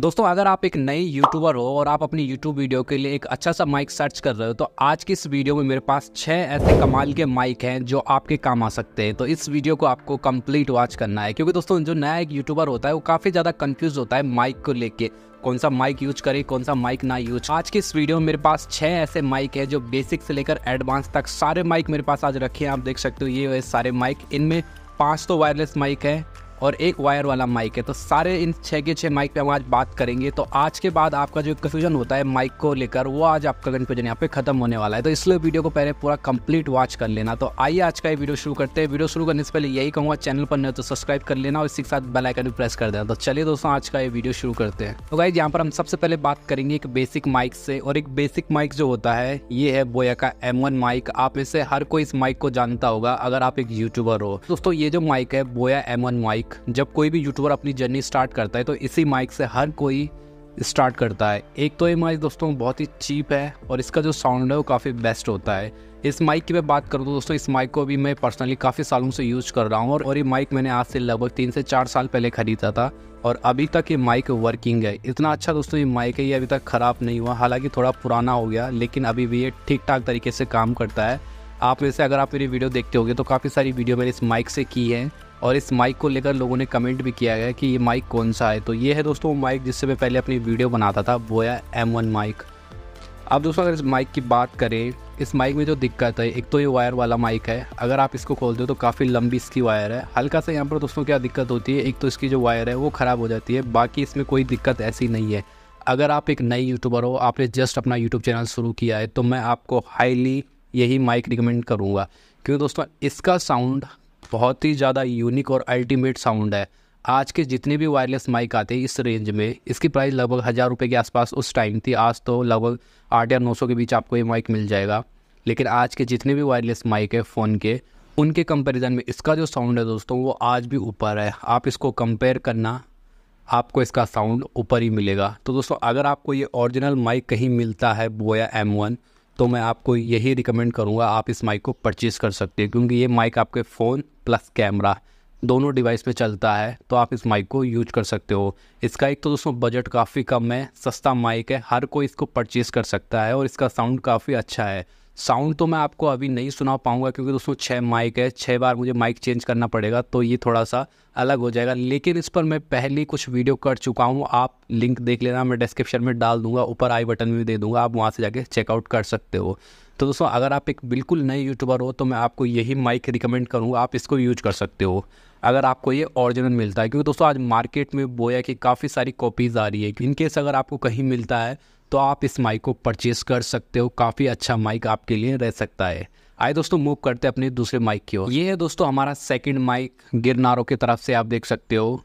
दोस्तों अगर आप एक नए यूट्यूबर हो और आप अपनी यूट्यूब वीडियो के लिए एक अच्छा सा माइक सर्च कर रहे हो तो आज की इस वीडियो में मेरे पास छह ऐसे कमाल के माइक हैं जो आपके काम आ सकते हैं तो इस वीडियो को आपको कंप्लीट वॉच करना है क्योंकि दोस्तों जो नया एक यूट्यूबर होता है वो काफ़ी ज़्यादा कंफ्यूज होता है माइक को लेकर कौन सा माइक यूज करे कौन सा माइक ना यूज आज के इस वीडियो में मेरे पास छह ऐसे माइक है जो बेसिक से लेकर एडवांस तक सारे माइक मेरे पास आज रखे हैं आप देख सकते हो ये सारे माइक इनमें पांच तो वायरलेस माइक है और एक वायर वाला माइक है तो सारे इन छः के छः माइक पे हम आज बात करेंगे तो आज के बाद आपका जो कन्फ्यूजन होता है माइक को लेकर वो आज आपका कन्फ्यूजन यहाँ पे खत्म होने वाला है तो इसलिए वीडियो को पहले पूरा कंप्लीट वॉच कर लेना तो आइए आज का ये वीडियो शुरू करते हैं वीडियो शुरू करने से पहले यही कहूँगा चैनल पर नहीं तो सब्सक्राइब कर लेना और इसी के साथ बेलाइकन भी प्रेस कर देना तो चलिए दोस्तों आज का ये वीडियो शुरू करते हैं तो गाइज यहाँ पर हम सबसे पहले बात करेंगे एक बेसिक माइक से और एक बेसिक माइक जो होता है ये है बोया का एम माइक आप इसे हर कोई इस माइक को जानता होगा अगर आप एक यूट्यूबर हो दोस्तों ये जो माइक है बोया एम माइक जब कोई भी यूट्यूबर अपनी जर्नी स्टार्ट करता है तो इसी माइक से हर कोई स्टार्ट करता है एक तो ये माइक दोस्तों बहुत ही चीप है और इसका जो साउंड है वो काफ़ी बेस्ट होता है इस माइक की मैं बात करूँ तो दोस्तों इस माइक को भी मैं पर्सनली काफ़ी सालों से यूज कर रहा हूँ और, और ये माइक मैंने आज से लगभग तीन से चार साल पहले ख़रीदा था और अभी तक ये माइक वर्किंग है इतना अच्छा दोस्तों ये माइक है ये अभी तक ख़राब नहीं हुआ हालाँकि थोड़ा पुराना हो गया लेकिन अभी भी ये ठीक ठाक तरीके से काम करता है आप में से अगर आप मेरी वीडियो देखते होगे तो काफ़ी सारी वीडियो मैंने इस माइक से की है और इस माइक को लेकर लोगों ने कमेंट भी किया गया कि ये माइक कौन सा है तो ये है दोस्तों वो माइक जिससे मैं पहले अपनी वीडियो बनाता था वो है एम माइक अब दोस्तों अगर इस माइक की बात करें इस माइक में जो दिक्कत है एक तो ये वायर वाला माइक है अगर आप इसको खोलते हो तो काफ़ी लंबी इसकी वायर है हल्का सा यहाँ पर दोस्तों क्या दिक्कत होती है एक तो इसकी जो वायर है वो ख़राब हो जाती है बाकी इसमें कोई दिक्कत ऐसी नहीं है अगर आप एक नई यूट्यूबर हो आपने जस्ट अपना यूट्यूब चैनल शुरू किया है तो मैं आपको हाईली यही माइक रिकमेंड करूँगा क्योंकि दोस्तों इसका साउंड बहुत ही ज़्यादा यूनिक और अल्टीमेट साउंड है आज के जितने भी वायरलेस माइक आते हैं इस रेंज में इसकी प्राइस लगभग हज़ार रुपये के आसपास उस टाइम थी आज तो लगभग आठ या नौ सौ के बीच आपको ये माइक मिल जाएगा लेकिन आज के जितने भी वायरलेस माइक है फ़ोन के उनके कंपैरिजन में इसका जो साउंड है दोस्तों वो आज भी ऊपर है आप इसको कंपेयर करना आपको इसका साउंड ऊपर ही मिलेगा तो दोस्तों अगर आपको ये ओरिजिनल माइक कहीं मिलता है बोया एम वन तो मैं आपको यही रिकमेंड करूँगा आप इस माइक को परचेज़ कर सकते हैं क्योंकि ये माइक आपके फ़ोन प्लस कैमरा दोनों डिवाइस पे चलता है तो आप इस माइक को यूज कर सकते हो इसका एक तो दोस्तों बजट काफ़ी कम है सस्ता माइक है हर कोई इसको परचेज़ कर सकता है और इसका साउंड काफ़ी अच्छा है साउंड तो मैं आपको अभी नहीं सुना पाऊँगा क्योंकि दोस्तों छः माइक है छः बार मुझे माइक चेंज करना पड़ेगा तो ये थोड़ा सा अलग हो जाएगा लेकिन इस पर मैं पहले कुछ वीडियो कर चुका हूँ आप लिंक देख लेना मैं डिस्क्रिप्शन में डाल दूंगा ऊपर आई बटन में भी दे दूँगा आप वहाँ से जाके चेकआउट कर सकते हो तो दोस्तों अगर आप एक बिल्कुल नए यूट्यूबर हो तो मैं आपको यही माइक रिकमेंड करूँगा आप इसको यूज कर सकते हो अगर आपको ये ओरिजिनल मिलता है क्योंकि दोस्तों आज मार्केट में बोया की काफ़ी सारी कॉपीज़ आ रही है इनकेस अगर आपको कहीं मिलता है तो आप इस माइक को परचेस कर सकते हो काफ़ी अच्छा माइक आपके लिए रह सकता है आए दोस्तों मूव करते हैं अपने दूसरे माइक की ओर ये है दोस्तों हमारा सेकंड माइक गिरनारों की तरफ से आप देख सकते हो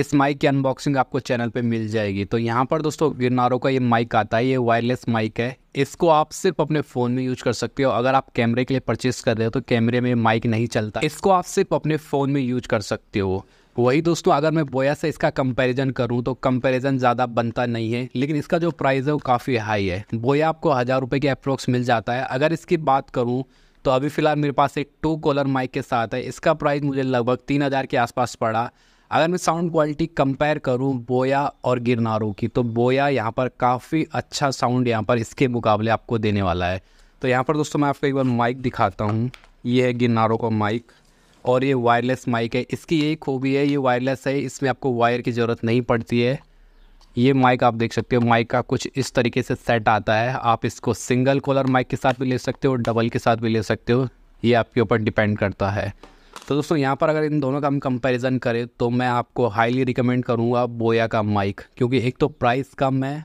इस माइक की अनबॉक्सिंग आपको चैनल पे मिल जाएगी तो यहाँ पर दोस्तों गिरनारो का ये माइक आता है ये वायरलेस माइक है इसको आप सिर्फ अपने फ़ोन में यूज कर सकते हो अगर आप कैमरे के लिए परचेस कर रहे हो तो कैमरे में माइक नहीं चलता इसको आप सिर्फ अपने फ़ोन में यूज कर सकते हो वही दोस्तों अगर मैं बोया से इसका कंपैरिजन करूं तो कंपैरिजन ज़्यादा बनता नहीं है लेकिन इसका जो प्राइस है वो काफ़ी हाई है बोया आपको हज़ार रुपये के अप्रोक्स मिल जाता है अगर इसकी बात करूं तो अभी फ़िलहाल मेरे पास एक टू कॉलर माइक के साथ है इसका प्राइस मुझे लगभग तीन हज़ार के आसपास पड़ा अगर मैं साउंड क्वालिटी कंपेयर करूँ बोया और गिरनारों की तो बोया यहाँ पर काफ़ी अच्छा साउंड यहाँ पर इसके मुकाबले आपको देने वाला है तो यहाँ पर दोस्तों मैं आपको एक बार माइक दिखाता हूँ ये है गिरनारों का माइक और ये वायरलेस माइक है इसकी यही खूबी है ये वायरलेस है इसमें आपको वायर की ज़रूरत नहीं पड़ती है ये माइक आप देख सकते हो माइक का कुछ इस तरीके से सेट आता है आप इसको सिंगल कोलर माइक के साथ भी ले सकते हो डबल के साथ भी ले सकते हो ये आपके ऊपर डिपेंड करता है तो दोस्तों यहाँ पर अगर इन दोनों का हम कंपैरिजन करें तो मैं आपको हाईली रिकमेंड करूँगा बोया का माइक क्योंकि एक तो प्राइस कम है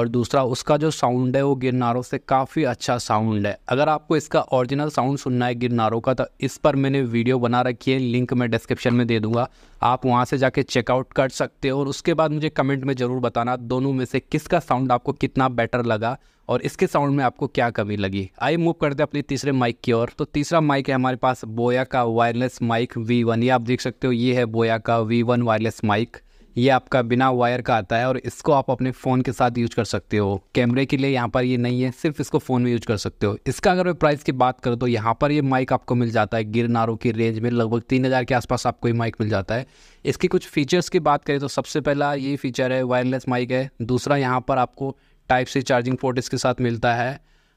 और दूसरा उसका जो साउंड है वो गिरनारों से काफ़ी अच्छा साउंड है अगर आपको इसका ओरिजिनल साउंड सुनना है गिरनारों का तो इस पर मैंने वीडियो बना रखी है लिंक मैं डिस्क्रिप्शन में दे दूंगा आप वहाँ से जाके चेकआउट कर सकते हो और उसके बाद मुझे कमेंट में ज़रूर बताना दोनों में से किसका साउंड आपको कितना बेटर लगा और इसके साउंड में आपको क्या कमी लगी आई मूव करते हैं अपने तीसरे माइक की ओर तो तीसरा माइक है हमारे पास बोया का वायरलेस माइक वी वन ये आप देख सकते हो ये है बोया का वी वन वायरलेस माइक ये आपका बिना वायर का आता है और इसको आप अपने फ़ोन के साथ यूज कर सकते हो कैमरे के लिए यहाँ पर ये नहीं है सिर्फ इसको फ़ोन में यूज कर सकते हो इसका अगर मैं प्राइस की बात करूँ तो यहाँ पर ये माइक आपको मिल जाता है गिरनारों की रेंज में लगभग तीन हज़ार के आसपास आपको ये माइक मिल जाता है इसके कुछ फीचर्स की बात करें तो सबसे पहला ये फीचर है वायरलेस माइक है दूसरा यहाँ पर आपको टाइप सी चार्जिंग पोर्ट इसके साथ मिलता है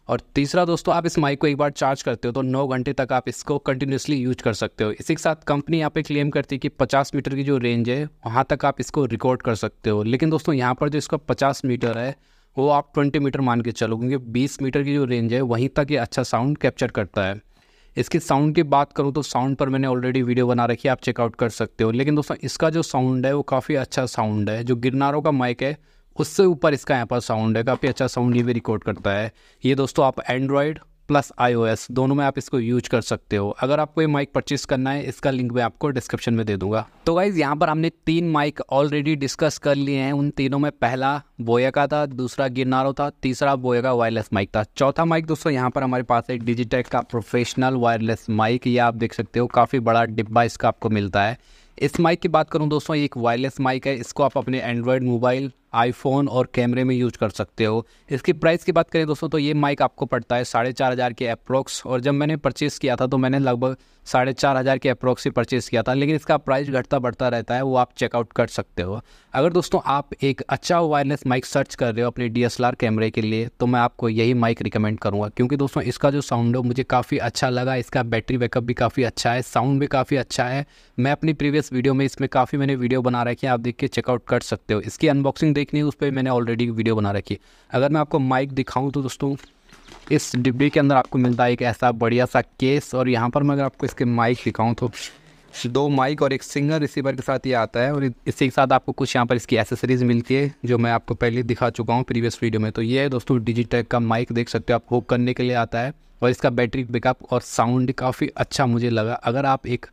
और तीसरा दोस्तों आप इस माइक को एक बार चार्ज करते हो तो 9 घंटे तक आप इसको कंटिन्यूसली यूज कर सकते हो इसी के साथ कंपनी यहाँ पे क्लेम करती है कि 50 मीटर की जो रेंज है वहाँ तक आप इसको रिकॉर्ड कर सकते हो लेकिन दोस्तों यहाँ पर जो इसका 50 मीटर है वो आप 20 मीटर मान के चलो क्योंकि बीस मीटर की जो रेंज है वहीं तक ये अच्छा साउंड कैप्चर करता है इसकी साउंड की बात करूँ तो साउंड पर मैंने ऑलरेडी वीडियो बना रखी है आप चेकआउट कर सकते हो लेकिन दोस्तों इसका जो साउंड है वो काफ़ी अच्छा साउंड है जो गिरनारों का माइक है उससे ऊपर इसका यहाँ पर साउंड है काफ़ी अच्छा साउंड ये भी रिकॉर्ड करता है ये दोस्तों आप एंड्रॉयड प्लस आईओएस दोनों में आप इसको यूज कर सकते हो अगर आपको ये माइक परचेस करना है इसका लिंक मैं आपको डिस्क्रिप्शन में दे दूंगा तो गाइज यहाँ पर हमने तीन माइक ऑलरेडी डिस्कस कर लिए हैं उन तीनों में पहला बोया का था दूसरा गिरनारो था तीसरा बोया का वायरलेस माइक था चौथा माइक दोस्तों यहाँ पर हमारे पास एक डिजिटेक का प्रोफेशनल वायरलेस माइक ये आप देख सकते हो काफ़ी बड़ा डिब्बा इसका आपको मिलता है इस माइक की बात करूँ दोस्तों एक वायरलेस माइक है इसको आप अपने एंड्रॉयड मोबाइल आईफोन और कैमरे में यूज कर सकते हो इसकी प्राइस की बात करें दोस्तों तो ये माइक आपको पड़ता है साढ़े चार हज़ार के अप्रोक्स और जब मैंने परचेस किया था तो मैंने लगभग साढ़े चार हज़ार के अप्रोक्सी परचेज़ किया था लेकिन इसका प्राइस घटता बढ़ता रहता है वो आप चेकआउट कर सकते हो अगर दोस्तों आप एक अच्छा वायरलेस माइक सर्च कर रहे हो अपने डी कैमरे के लिए तो मैं आपको यही माइक रिकमेंड करूँगा क्योंकि दोस्तों इसका जो साउंड है मुझे काफ़ी अच्छा लगा इसका बैटरी बैकअप भी काफ़ी अच्छा है साउंड भी काफ़ी अच्छा है मैं अपनी प्रीवियस वीडियो में इसमें काफ़ी मैंने वीडियो बना रखी है आप देख के चेकआउट कर सकते हो इसकी अनबॉक्सिंग देखनी है उस पर मैंने ऑलरेडी वीडियो बना रखी है अगर मैं आपको माइक दिखाऊँ तो दोस्तों इस डिब्बे के अंदर आपको मिलता है एक ऐसा बढ़िया सा केस और यहाँ पर मैं अगर आपको इसके माइक दिखाऊँ तो दो माइक और एक सिंगल रिसीवर के साथ ये आता है और इसी के साथ आपको कुछ यहाँ पर इसकी एसेसरीज़ मिलती है जो मैं आपको पहले दिखा चुका हूँ प्रीवियस वीडियो में तो ये है दोस्तों डिजिटेक का माइक देख सकते हो आप होक करने के लिए आता है और इसका बैटरी बैकअप और साउंड काफ़ी अच्छा मुझे लगा अगर आप एक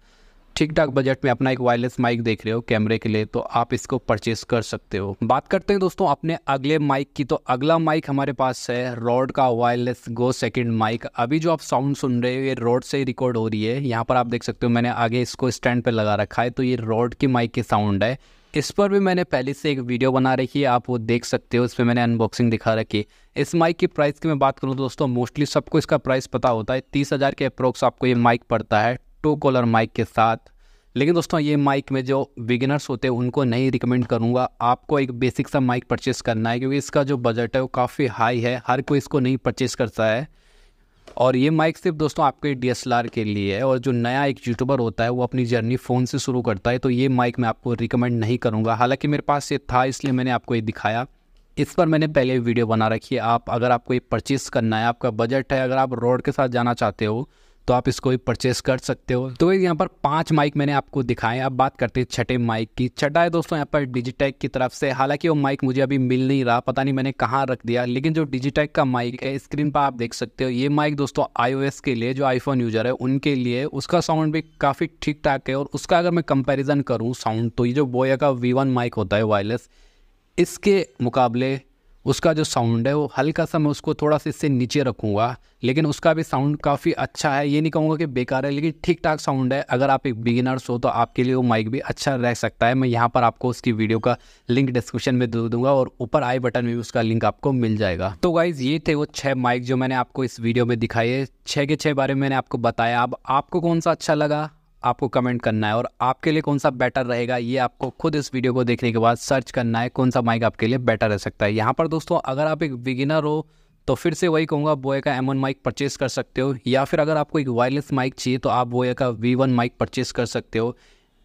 ठीक ठाक बजट में अपना एक वायरलेस माइक देख रहे हो कैमरे के लिए तो आप इसको परचेस कर सकते हो बात करते हैं दोस्तों अपने अगले माइक की तो अगला माइक हमारे पास है रोड का वायरलेस गो सेकंड माइक अभी जो आप साउंड सुन रहे हो ये रोड से ही रिकॉर्ड हो रही है यहाँ पर आप देख सकते हो मैंने आगे इसको स्टैंड पर लगा रखा है तो ये रोड की माइक की साउंड है इस पर भी मैंने पहले से एक वीडियो बना रखी है आप वो देख सकते हो इस पर मैंने अनबॉक्सिंग दिखा रखी है इस माइक की प्राइस की मैं बात करूँ दोस्तों मोस्टली सबको इसका प्राइस पता होता है तीस हज़ार के अप्रोक्स आपको ये माइक पड़ता है टू कॉलर माइक के साथ लेकिन दोस्तों ये माइक में जो बिगिनर्स होते हैं उनको नहीं रिकमेंड करूँगा आपको एक बेसिक सा माइक परचेस करना है क्योंकि इसका जो बजट है वो काफ़ी हाई है हर कोई इसको नहीं परचेस करता है और ये माइक सिर्फ दोस्तों आपके डी के लिए है और जो नया एक यूट्यूबर होता है वो अपनी जर्नी फ़ोन से शुरू करता है तो ये माइक मैं आपको रिकमेंड नहीं करूँगा हालाँकि मेरे पास ये था इसलिए मैंने आपको ये दिखाया इस पर मैंने पहले वीडियो बना रखी है आप अगर आपको ये परचेस करना है आपका बजट है अगर आप रोड के साथ जाना चाहते हो तो आप इसको भी परचेस कर सकते हो तो यहाँ पर पाँच माइक मैंने आपको दिखाए अब बात करते हैं छठे माइक की छठा है दोस्तों यहाँ पर डिजिटेक की तरफ से हालांकि वो माइक मुझे अभी मिल नहीं रहा पता नहीं मैंने कहाँ रख दिया लेकिन जो डिजिटेक का माइक है स्क्रीन पर आप देख सकते हो ये माइक दोस्तों आईओएस के लिए जो आईफोन यूजर है उनके लिए उसका साउंड भी काफ़ी ठीक ठाक है और उसका अगर मैं कंपेरिजन करूँ साउंड तो ये जो बोया का वी माइक होता है वायरलेस इसके मुकाबले उसका जो साउंड है वो हल्का सा मैं उसको थोड़ा सा इससे नीचे रखूँगा लेकिन उसका भी साउंड काफ़ी अच्छा है ये नहीं कहूँगा कि बेकार है लेकिन ठीक ठाक साउंड है अगर आप एक बिगिनर्स हो तो आपके लिए वो माइक भी अच्छा रह सकता है मैं यहाँ पर आपको उसकी वीडियो का लिंक डिस्क्रिप्शन में दे दूँगा और ऊपर आई बटन में भी उसका लिंक आपको मिल जाएगा तो गाइज़ ये थे वो छः माइक जो मैंने आपको इस वीडियो में दिखाई है छः के छः बारे में मैंने आपको बताया अब आपको कौन सा अच्छा लगा आपको कमेंट करना है और आपके लिए कौन सा बेटर रहेगा ये आपको खुद इस वीडियो को देखने के बाद सर्च करना है कौन सा माइक आपके लिए बेटर रह सकता है यहाँ पर दोस्तों अगर आप एक बिगिनर हो तो फिर से वही कहूँगा बोए का एम माइक परचेस कर सकते हो या फिर अगर आपको एक वायरलेस माइक चाहिए तो आप बोए का वी माइक परचेस कर सकते हो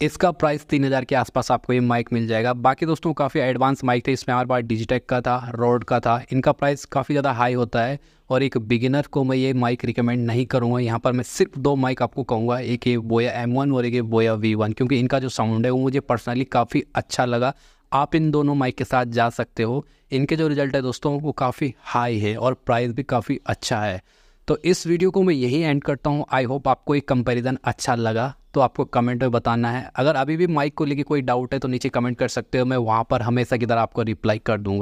इसका प्राइस तीन हज़ार के आसपास आपको ये माइक मिल जाएगा बाकी दोस्तों काफ़ी एडवांस माइक थे इसमें हमारे पास डिजिटेक का था रोड का था इनका प्राइस काफ़ी ज़्यादा हाई होता है और एक बिगिनर को मैं ये माइक रिकमेंड नहीं करूँगा यहाँ पर मैं सिर्फ दो माइक आपको कहूँगा एक ये बोया वन और एक ये बोया वन क्योंकि इनका जो साउंड है वो मुझे पर्सनली काफ़ी अच्छा लगा आप इन दोनों माइक के साथ जा सकते हो इनके जो रिज़ल्ट है दोस्तों वो काफ़ी हाई है और प्राइस भी काफ़ी अच्छा है तो इस वीडियो को मैं यही एंड करता हूँ आई होप आपको एक कंपैरिजन अच्छा लगा तो आपको कमेंट में बताना है अगर अभी भी माइक को लेके कोई डाउट है तो नीचे कमेंट कर सकते हो मैं वहाँ पर हमेशा की तरह आपको रिप्लाई कर दूँगा